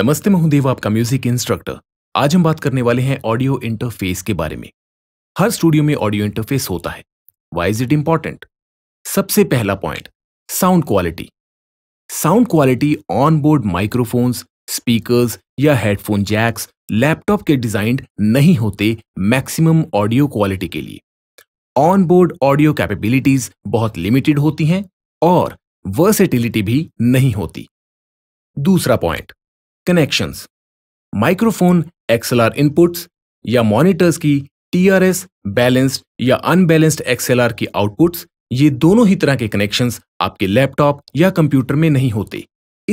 नमस्ते मैं हूं देव आपका म्यूजिक इंस्ट्रक्टर आज हम बात करने वाले हैं ऑडियो इंटरफेस के बारे में हर स्टूडियो में ऑडियो इंटरफेस होता है वाई इज इट इंपॉर्टेंट सबसे पहला point sound quality sound quality on board microphones speakers या हेडफोन जैक्स लैपटॉप के डिजाइंड नहीं होते मैक्सिमम ऑडियो क्वालिटी के लिए ऑन बोर्ड ऑडियो कैपेबिलिटीज बहुत लिमिटेड होती हैं और वर्सेटिलिटी भी नहीं होती दूसरा point connections microphone XLR inputs या मॉनिटर्स की टीआरएस बैलेंस्ड या अनबैलेंस्ड एक्सएलआर की आउटपुट्स ये दोनों ही तरह के कनेक्शंस आपके लैपटॉप या कंप्यूटर में नहीं होते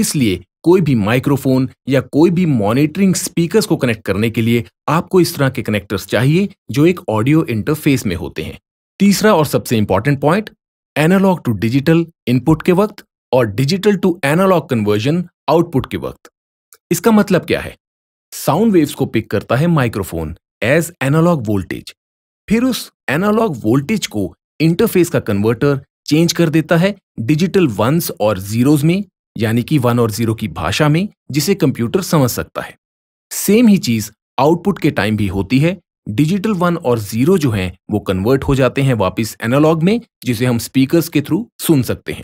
इसलिए कोई भी माइक्रोफोन या कोई भी मॉनिटरिंग स्पीकर्स को कनेक्ट करने के लिए आपको इस तरह के कनेक्टर्स चाहिए जो एक ऑडियो इंटरफेस में होते हैं तीसरा और सबसे important point analogue to digital input के वक्त और digital to analogue conversion output के वक्त इसका मतलब क्या है साउंड वेव्स को पिक करता है माइक्रोफोन एज एनालॉग वोल्टेज फिर उस एनालॉग वोल्टेज को इंटरफेस का कन्वर्टर चेंज कर देता है डिजिटल वंस और जीरोज में यानी कि वन और जीरो की भाषा में जिसे कंप्यूटर समझ सकता है सेम ही चीज आउटपुट के टाइम भी होती है डिजिटल वन और जीरो जो हैं वो कन्वर्ट हो जाते हैं वापस एनालॉग में जिसे हम स्पीकर्स के थ्रू सुन सकते हैं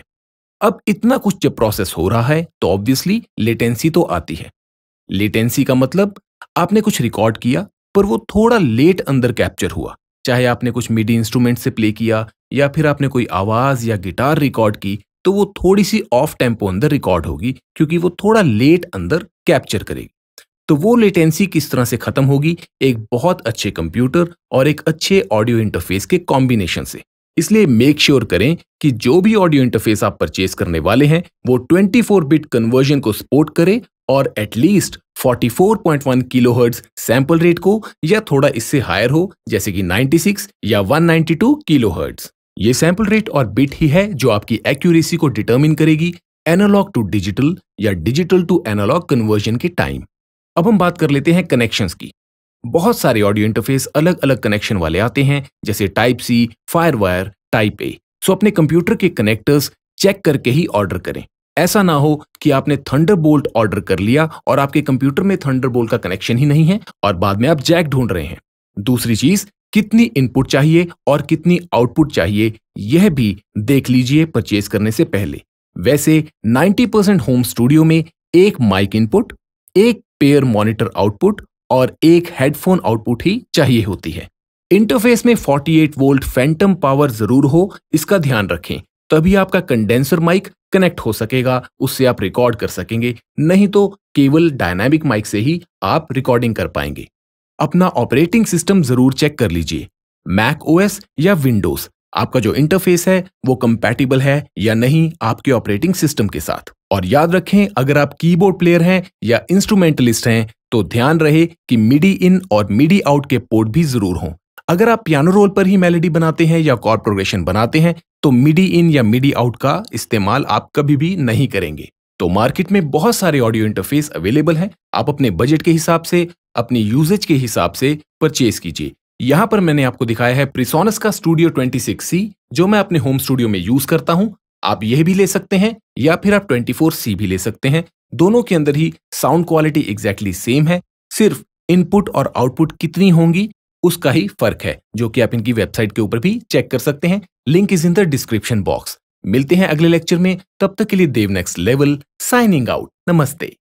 अब इतना कुछ जब प्रोसेस हो रहा है तो ऑब्वियसली लेटेंसी तो आती है लेटेंसी का मतलब आपने कुछ रिकॉर्ड किया पर वो थोड़ा लेट अंदर कैप्चर हुआ चाहे आपने कुछ मिडी इंस्ट्रूमेंट से प्ले किया या फिर आपने कोई आवाज या गिटार रिकॉर्ड की तो वो थोड़ी सी ऑफ टेम्पो अंदर रिकॉर्ड होगी क्योंकि वो थोड़ा लेट अंदर कैप्चर करेगी तो वो लेटेंसी किस तरह से खत्म होगी एक बहुत अच्छे कंप्यूटर और एक अच्छे ऑडियो इंटरफेस के कॉम्बिनेशन से इसलिए मेक श्योर sure करें कि जो भी ऑडियो इंटरफेस आप परचेज करने वाले हैं वो 24 बिट कन्वर्जन को सपोर्ट करे और एटलीस्ट 44.1 किलोहर्ट्ज सैंपल रेट को या थोड़ा इससे हायर हो जैसे कि 96 या 192 किलोहर्ट्ज ये सैंपल रेट और बिट ही है जो आपकी एक्यूरेसी को डिटर्मिन करेगी एनालॉग टू डिजिटल या डिजिटल टू एनालॉग कन्वर्जन के टाइम अब हम बात कर लेते हैं कनेक्शंस की बहुत सारे ऑडियो इंटरफेस अलग अलग कनेक्शन वाले आते हैं जैसे type C FireWire type A so अपने कंप्यूटर के कनेक्टर्स चेक करके ही ऑर्डर करें ऐसा ना हो कि आपने थंडरबोल्ट ऑर्डर कर लिया और आपके कंप्यूटर में थंडरबोल्ट का कनेक्शन ही नहीं है और बाद में आप जैक ढूंढ रहे हैं दूसरी चीज कितनी इनपुट चाहिए और कितनी आउटपुट चाहिए यह भी देख लीजिए परचेज करने से पहले वैसे 90% होम स्टूडियो में एक माइक इनपुट एक पेयर मॉनिटर आउटपुट और एक हेडफोन आउटपुट ही चाहिए होती है इंटरफेस में 48 वोल्ट फैंटम पावर जरूर हो इसका ध्यान रखें तभी आपका कंडेंसर माइक कनेक्ट हो सकेगा उससे आप रिकॉर्ड कर सकेंगे नहीं तो केवल डायनामिक माइक से ही आप रिकॉर्डिंग कर पाएंगे अपना ऑपरेटिंग सिस्टम जरूर चेक कर लीजिए मैक ओएस या विंडोज आपका जो इंटरफेस है वो कंपैटिबल है या नहीं आपके ऑपरेटिंग सिस्टम के साथ और याद रखें अगर आप कीबोर्ड प्लेयर हैं या इंस्ट्रूमेंटलिस्ट हैं तो ध्यान रहे कि मिडी इन और मिडी आउट के पोर्ट भी जरूर हों अगर आप पियानो रोल पर ही मेलेडी बनाते हैं या कॉर्ड प्रोग्रेशन बनाते हैं तो मिडी इन या मिडी आउट का इस्तेमाल आप कभी भी नहीं करेंगे तो मार्केट में बहुत सारे ऑडियो इंटरफेस अवेलेबल हैं आप अपने बजट के हिसाब से अपने यूजेज के हिसाब से परचेज कीजिए यहां पर मैंने आपको दिखाया है प्रिसोनस का स्टूडियो 26C जो मैं अपने होम स्टूडियो में यूज करता हूँ आप यह भी ले सकते हैं या फिर आप 24C भी ले सकते हैं दोनों के अंदर ही साउंड क्वालिटी एग्जैक्टली सेम है सिर्फ इनपुट और आउटपुट कितनी होंगी उसका ही फर्क है जो कि आप इनकी वेबसाइट के ऊपर भी चेक कर सकते हैं link is in the description box मिलते हैं अगले लेक्चर में तब तक के लिए Dev next level signing out नमस्ते